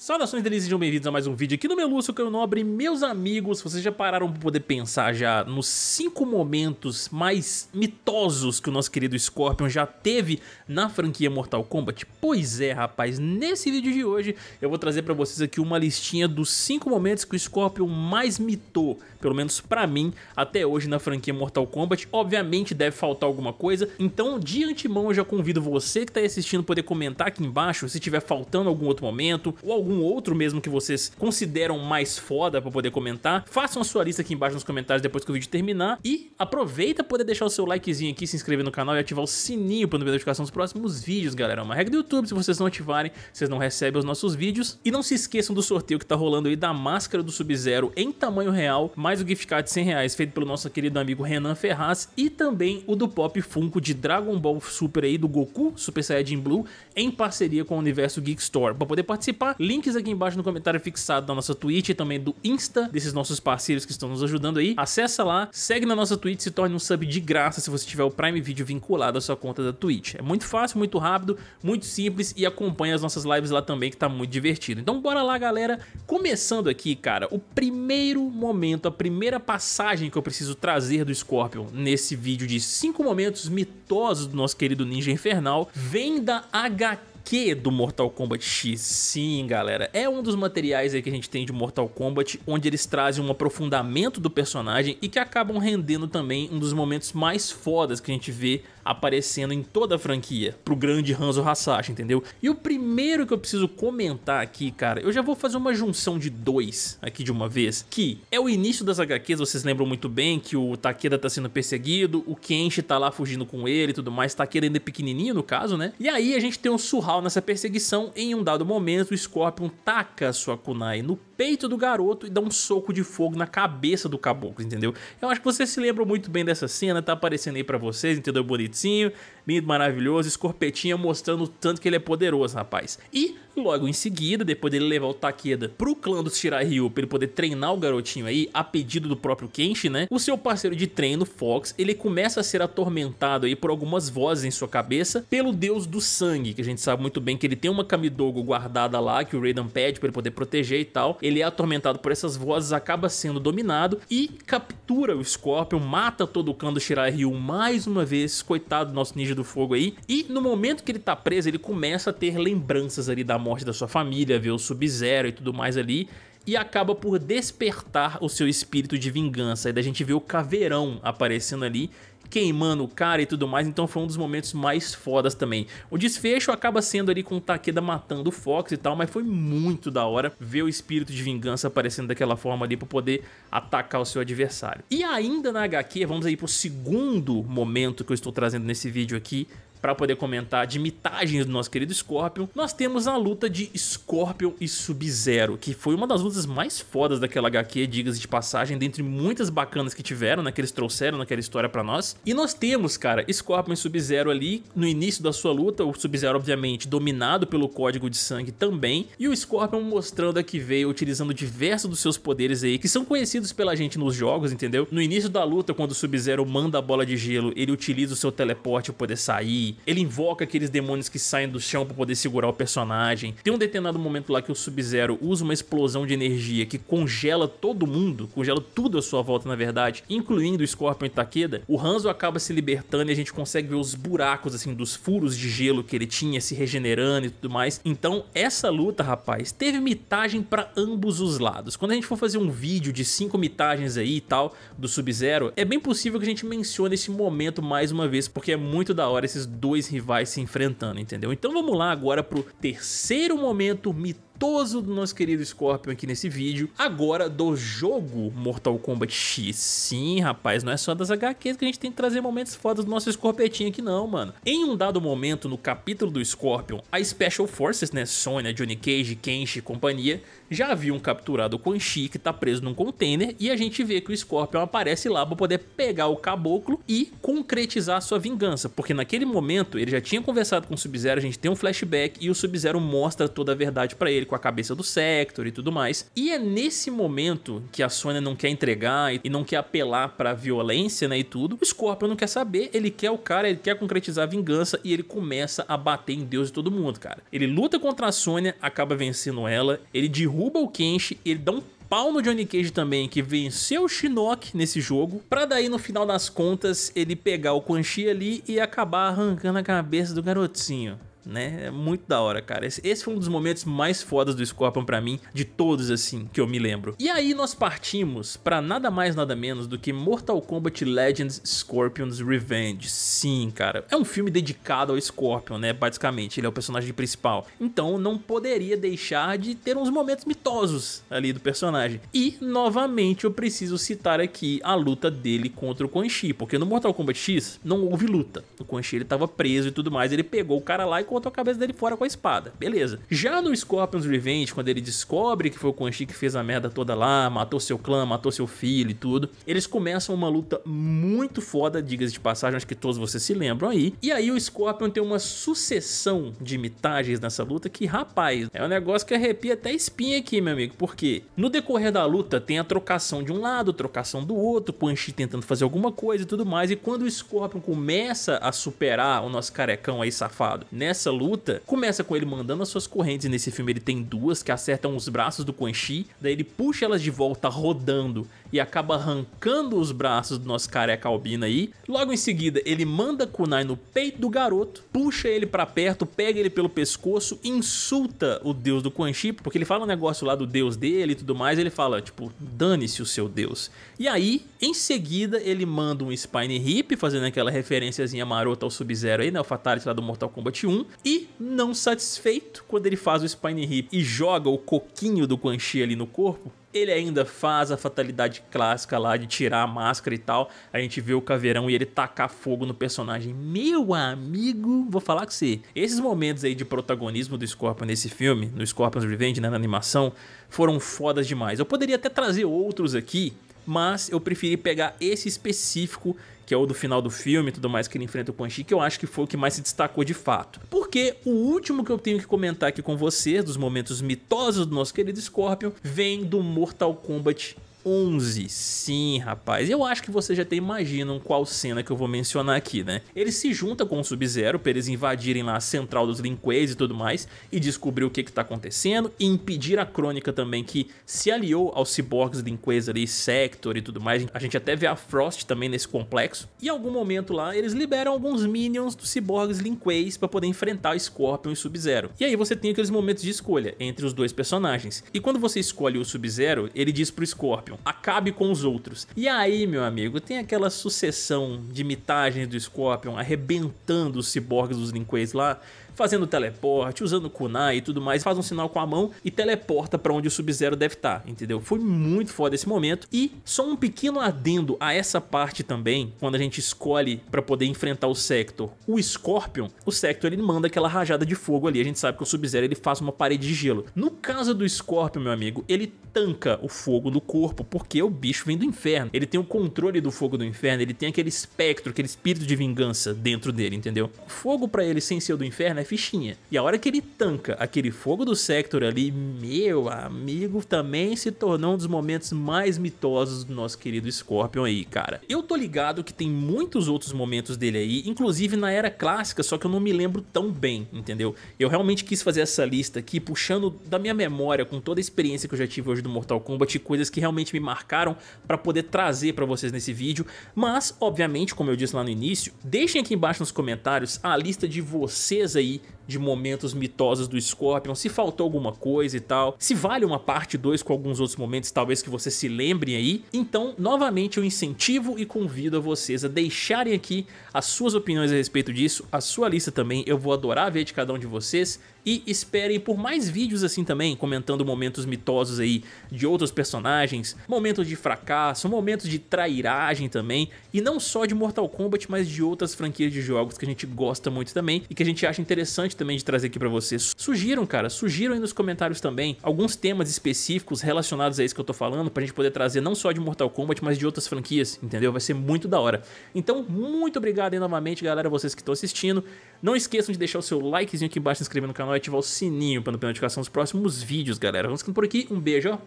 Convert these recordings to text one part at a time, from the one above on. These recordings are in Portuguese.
Saudações delícias, sejam bem-vindos a mais um vídeo aqui no meu Lúcio Caio Nobre. Meus amigos, vocês já pararam para poder pensar já nos cinco momentos mais mitosos que o nosso querido Scorpion já teve na franquia Mortal Kombat? Pois é, rapaz, nesse vídeo de hoje eu vou trazer para vocês aqui uma listinha dos cinco momentos que o Scorpion mais mitou, pelo menos para mim, até hoje na franquia Mortal Kombat. Obviamente deve faltar alguma coisa, então de antemão eu já convido você que está assistindo poder comentar aqui embaixo se tiver faltando algum outro momento ou algum algum outro mesmo que vocês consideram mais foda pra poder comentar, façam a sua lista aqui embaixo nos comentários depois que o vídeo terminar e aproveita poder deixar o seu likezinho aqui, se inscrever no canal e ativar o sininho pra não perder notificação dos próximos vídeos, galera. É uma regra do YouTube, se vocês não ativarem, vocês não recebem os nossos vídeos. E não se esqueçam do sorteio que tá rolando aí da máscara do Sub-Zero em tamanho real, mais o gift card de 100 reais feito pelo nosso querido amigo Renan Ferraz e também o do Pop Funko de Dragon Ball Super aí do Goku, Super Saiyajin Blue, em parceria com o Universo Geek Store. Pra poder participar, link links aqui embaixo no comentário fixado da nossa Twitch e também do Insta, desses nossos parceiros que estão nos ajudando aí. Acessa lá, segue na nossa Twitch, se torne um sub de graça se você tiver o Prime Video vinculado à sua conta da Twitch. É muito fácil, muito rápido, muito simples e acompanha as nossas lives lá também que tá muito divertido. Então bora lá, galera. Começando aqui, cara, o primeiro momento, a primeira passagem que eu preciso trazer do Scorpion nesse vídeo de 5 momentos mitosos do nosso querido Ninja Infernal vem da HQ do Mortal Kombat X. Sim, galera, é um dos materiais aí que a gente tem de Mortal Kombat, onde eles trazem um aprofundamento do personagem e que acabam rendendo também um dos momentos mais fodas que a gente vê aparecendo em toda a franquia, pro grande Hanzo Hasashi, entendeu? E o primeiro que eu preciso comentar aqui, cara, eu já vou fazer uma junção de dois aqui de uma vez, que é o início das HQs, vocês lembram muito bem que o Takeda tá sendo perseguido, o Kenshi tá lá fugindo com ele e tudo mais, Takeda ainda é pequenininho no caso, né? E aí a gente tem um surral nessa perseguição, em um dado momento, o Scorpion taca sua kunai no peito do garoto e dá um soco de fogo na cabeça do caboclo, entendeu? Eu acho que vocês se lembram muito bem dessa cena, tá aparecendo aí para vocês, entendeu? Bonitinho lindo, maravilhoso, Escorpetinha mostrando o tanto que ele é poderoso, rapaz. E logo em seguida, depois dele levar o Takeda pro clã dos Shirahyu pra ele poder treinar o garotinho aí, a pedido do próprio Kenshi, né? O seu parceiro de treino, Fox, ele começa a ser atormentado aí por algumas vozes em sua cabeça pelo deus do sangue, que a gente sabe muito bem que ele tem uma Kamidogo guardada lá, que o Raiden pede pra ele poder proteger e tal. Ele é atormentado por essas vozes, acaba sendo dominado e captura o Scorpion, mata todo o clã do Shirahyu mais uma vez, coitado do nosso ninja do fogo aí. E no momento que ele tá preso, ele começa a ter lembranças ali da morte da sua família, ver o Sub-Zero e tudo mais ali e acaba por despertar o seu espírito de vingança. E da gente vê o caveirão aparecendo ali, queimando o cara e tudo mais, então foi um dos momentos mais fodas também. O desfecho acaba sendo ali com o Takeda matando o Fox e tal, mas foi muito da hora ver o espírito de vingança aparecendo daquela forma ali para poder atacar o seu adversário. E ainda na HQ, vamos aí pro segundo momento que eu estou trazendo nesse vídeo aqui, para poder comentar de mitagens do nosso querido Scorpion, nós temos a luta de Scorpion e Sub-Zero, que foi uma das lutas mais fodas daquela HQ, digas de passagem, dentre muitas bacanas que tiveram, né, que eles trouxeram naquela história para nós. E nós temos, cara, Scorpion e Sub-Zero ali no início da sua luta, o Sub-Zero obviamente dominado pelo código de sangue também, e o Scorpion mostrando a que veio, utilizando diversos dos seus poderes aí, que são conhecidos pela gente nos jogos, entendeu? No início da luta, quando o Sub-Zero manda a bola de gelo, ele utiliza o seu teleporte para poder sair ele invoca aqueles demônios que saem do chão para poder segurar o personagem. Tem um determinado momento lá que o Sub-Zero usa uma explosão de energia que congela todo mundo, congela tudo à sua volta, na verdade, incluindo o Scorpion e Takeda. O Hanzo acaba se libertando e a gente consegue ver os buracos, assim, dos furos de gelo que ele tinha se regenerando e tudo mais. Então, essa luta, rapaz, teve mitagem para ambos os lados. Quando a gente for fazer um vídeo de cinco mitagens aí e tal, do Sub-Zero, é bem possível que a gente mencione esse momento mais uma vez, porque é muito da hora esses dois rivais se enfrentando, entendeu? Então vamos lá agora pro terceiro momento mitológico gostoso do nosso querido Scorpion aqui nesse vídeo, agora do jogo Mortal Kombat X. Sim, rapaz, não é só das HQs que a gente tem que trazer momentos fodas do nosso Scorpetinho aqui não, mano. Em um dado momento, no capítulo do Scorpion, a Special Forces, né, Sonya, Johnny Cage, Kenshi e companhia, já haviam capturado o Quan Chi, que tá preso num container, e a gente vê que o Scorpion aparece lá pra poder pegar o caboclo e concretizar sua vingança, porque naquele momento ele já tinha conversado com o Sub-Zero, a gente tem um flashback e o Sub-Zero mostra toda a verdade pra ele, com a cabeça do Sector e tudo mais. E é nesse momento que a Sônia não quer entregar e não quer apelar pra violência, né, e tudo. O Scorpion não quer saber, ele quer o cara, ele quer concretizar a vingança e ele começa a bater em Deus e todo mundo, cara. Ele luta contra a Sônia, acaba vencendo ela, ele derruba o Kenshi, ele dá um pau no Johnny Cage também, que venceu o Shinnok nesse jogo, pra daí no final das contas ele pegar o Quan Chi ali e acabar arrancando a cabeça do garotinho né? É muito da hora, cara. Esse, esse foi um dos momentos mais fodas do Scorpion para mim, de todos, assim, que eu me lembro. E aí nós partimos para nada mais nada menos do que Mortal Kombat Legends Scorpion's Revenge. Sim, cara. É um filme dedicado ao Scorpion, né? Basicamente, ele é o personagem principal. Então não poderia deixar de ter uns momentos mitosos ali do personagem. E, novamente, eu preciso citar aqui a luta dele contra o Quan Chi, porque no Mortal Kombat X não houve luta. O Quan Chi ele tava preso e tudo mais, ele pegou o cara lá e cortou a cabeça dele fora com a espada. Beleza. Já no Scorpion's Revenge, quando ele descobre que foi o Quan Chi que fez a merda toda lá, matou seu clã, matou seu filho e tudo, eles começam uma luta muito foda, diga-se de passagem, acho que todos vocês vocês se lembram aí. E aí o Scorpion tem uma sucessão de mitagens nessa luta que, rapaz, é um negócio que arrepia até espinha aqui, meu amigo, porque no decorrer da luta tem a trocação de um lado, trocação do outro, Punchy tentando fazer alguma coisa e tudo mais, e quando o Scorpion começa a superar o nosso carecão aí safado nessa luta, começa com ele mandando as suas correntes, e nesse filme ele tem duas que acertam os braços do Quan Chi, daí ele puxa elas de volta rodando e acaba arrancando os braços do nosso careca albino aí. Logo em seguida, ele manda Kunai no peito do garoto, puxa ele pra perto, pega ele pelo pescoço, insulta o deus do Quan Chi, porque ele fala um negócio lá do deus dele e tudo mais, ele fala, tipo, dane-se o seu deus. E aí, em seguida, ele manda um Spine Hip, fazendo aquela referenciazinha marota ao Sub-Zero aí, né, o Fatality lá do Mortal Kombat 1, e não satisfeito, quando ele faz o Spine Hip e joga o coquinho do Quan Chi ali no corpo, ele ainda faz a fatalidade clássica lá de tirar a máscara e tal. A gente vê o caveirão e ele tacar fogo no personagem. Meu amigo, vou falar com você. Esses momentos aí de protagonismo do Scorpion nesse filme, no Scorpion's Revenge, né, na animação, foram fodas demais. Eu poderia até trazer outros aqui, mas eu preferi pegar esse específico que é o do final do filme e tudo mais que ele enfrenta o Quan Chi, que eu acho que foi o que mais se destacou de fato. Porque o último que eu tenho que comentar aqui com vocês, dos momentos mitosos do nosso querido Scorpion, vem do Mortal Kombat 11. Sim, rapaz. Eu acho que vocês já até imaginam qual cena que eu vou mencionar aqui, né? Ele se junta com o Sub-Zero pra eles invadirem lá a central dos Linquês e tudo mais e descobrir o que que tá acontecendo e impedir a Crônica também que se aliou aos ciborgues Linquês ali, Sector e tudo mais. A gente até vê a Frost também nesse complexo. E em algum momento lá, eles liberam alguns minions dos ciborgues Linquês pra poder enfrentar o Scorpion e Sub-Zero. E aí você tem aqueles momentos de escolha entre os dois personagens. E quando você escolhe o Sub-Zero, ele diz pro Scorpion, acabe com os outros. E aí, meu amigo, tem aquela sucessão de mitagens do Scorpion arrebentando os ciborgues dos Linquês lá, fazendo teleporte, usando kunai e tudo mais, faz um sinal com a mão e teleporta para onde o Sub-Zero deve estar, tá, entendeu? Foi muito foda esse momento. E só um pequeno adendo a essa parte também, quando a gente escolhe para poder enfrentar o Sector, o Scorpion, o Sector ele manda aquela rajada de fogo ali, a gente sabe que o Sub-Zero ele faz uma parede de gelo. No caso do Scorpion, meu amigo, ele tanca o fogo do corpo corpo, porque o bicho vem do inferno. Ele tem o controle do fogo do inferno, ele tem aquele espectro, aquele espírito de vingança dentro dele, entendeu? O fogo para ele sem ser do inferno é fichinha. E a hora que ele tanca aquele fogo do Sector ali, meu amigo, também se tornou um dos momentos mais mitosos do nosso querido Scorpion aí, cara. Eu tô ligado que tem muitos outros momentos dele aí, inclusive na era clássica, só que eu não me lembro tão bem, entendeu? Eu realmente quis fazer essa lista aqui puxando da minha memória com toda a experiência que eu já tive hoje do Mortal Kombat coisas que realmente realmente me marcaram para poder trazer para vocês nesse vídeo. Mas, obviamente, como eu disse lá no início, deixem aqui embaixo nos comentários a lista de vocês aí de momentos mitosos do Scorpion, se faltou alguma coisa e tal, se vale uma parte 2 com alguns outros momentos talvez que você se lembre aí, então novamente eu incentivo e convido a vocês a deixarem aqui as suas opiniões a respeito disso, a sua lista também, eu vou adorar ver de cada um de vocês e esperem por mais vídeos assim também, comentando momentos mitosos aí de outros personagens, momentos de fracasso, momentos de trairagem também, e não só de Mortal Kombat, mas de outras franquias de jogos que a gente gosta muito também e que a gente acha interessante também de trazer aqui para vocês. Sugiram, cara, sugiram aí nos comentários também alguns temas específicos relacionados a isso que eu tô falando, pra gente poder trazer não só de Mortal Kombat, mas de outras franquias, entendeu? Vai ser muito da hora. Então, muito obrigado aí novamente, galera, vocês que estão assistindo. Não esqueçam de deixar o seu likezinho aqui embaixo, se inscrever no canal e ativar o sininho para não perder notificação dos próximos vídeos, galera. Vamos ficando por aqui, um beijo, ó.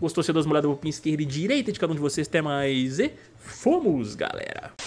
Gostou, se duas uma olhada pro pin esquerda e direita de cada um de vocês. Até mais e fomos, galera!